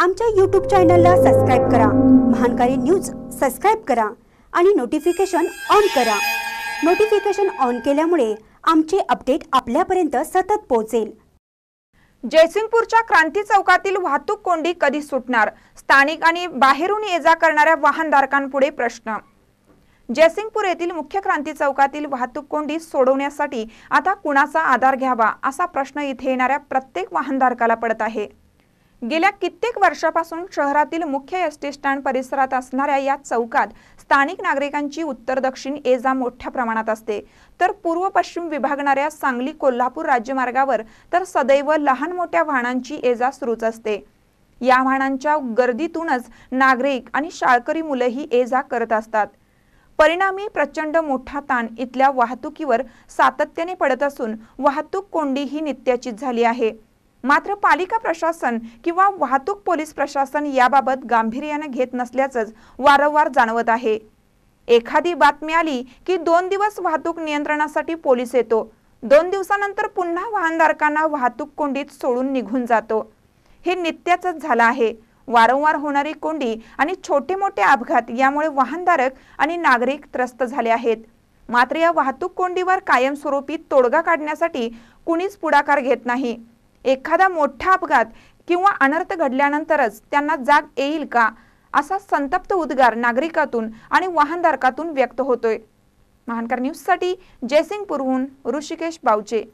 आमच्या यूट्यूब चॅनलला सबस्क्राईब करा महानकारी न्यूज सबस्क्राईब करा आणि नोटिफिकेशन ऑन करा नोटिफिकेशन ऑन केल्यामुळे आमचे अपडेट आपल्यापर्यंत सतत पोहोचेल जयसिंगपूरच्या क्रांती चौकातील वाहतूक कोंडी कधी सुटणार स्थानिक आणि बाहेरून ये जा करणाऱ्या वाहनधारकांपुढे प्रश्न जयसिंगपूर येथील मुख्य क्रांती चौकातील वाहतूक कोंडी सोडवण्यासाठी आता कुणाचा आधार घ्यावा असा प्रश्न इथे येणाऱ्या प्रत्येक वाहनधारकाला पडत आहे गेल्या कित्येक वर्षापासून शहरातील मुख्य एस टी स्टँड परिसरात असणाऱ्या या चौकात स्थानिक नागरिकांची उत्तर दक्षिण ये जा मोठ्या प्रमाणात असते तर पूर्व पश्चिम विभागणाऱ्या सांगली कोल्हापूर राज्यमार्गावर तर सदैव लहान मोठ्या वाहनांची ये जा सुरूच असते या वाहनांच्या गर्दीतूनच नागरिक आणि शाळकरी मुलंही ये जा करत असतात परिणामी प्रचंड मोठा ताण इथल्या वाहतुकीवर सातत्याने पडत असून वाहतूक कोंडी ही नित्याचीच झाली आहे मात्र पालिका प्रशासन किंवा वाहतूक पोलीस प्रशासन याबाबत गांभीर्याने घेत नसल्याचंच वारंवार जाणवत आहे एखादी बातमी आली की दोन दिवस वाहतूक नियंत्रणासाठी पोलीस येतो दोन दिवसानंतर पुन्हा वाहनधारकांना वाहतूक कोंडीत सोडून निघून जातो हे नित्याचंच झालं आहे वारंवार होणारी कोंडी आणि छोटे मोठे अपघात यामुळे वाहनधारक आणि नागरिक त्रस्त झाले आहेत मात्र या वाहतूक कोंडीवर कायमस्वरूपी तोडगा काढण्यासाठी कुणीच पुढाकार घेत नाही एखादा मोठा अपघात किंवा अनर्थ घडल्यानंतरच त्यांना जाग येईल का असा संतप्त उद्गार नागरिकातून आणि वाहनधारकातून व्यक्त होतोय महानकर न्यूजसाठी जयसिंगपूरहून ऋषिकेश बावचे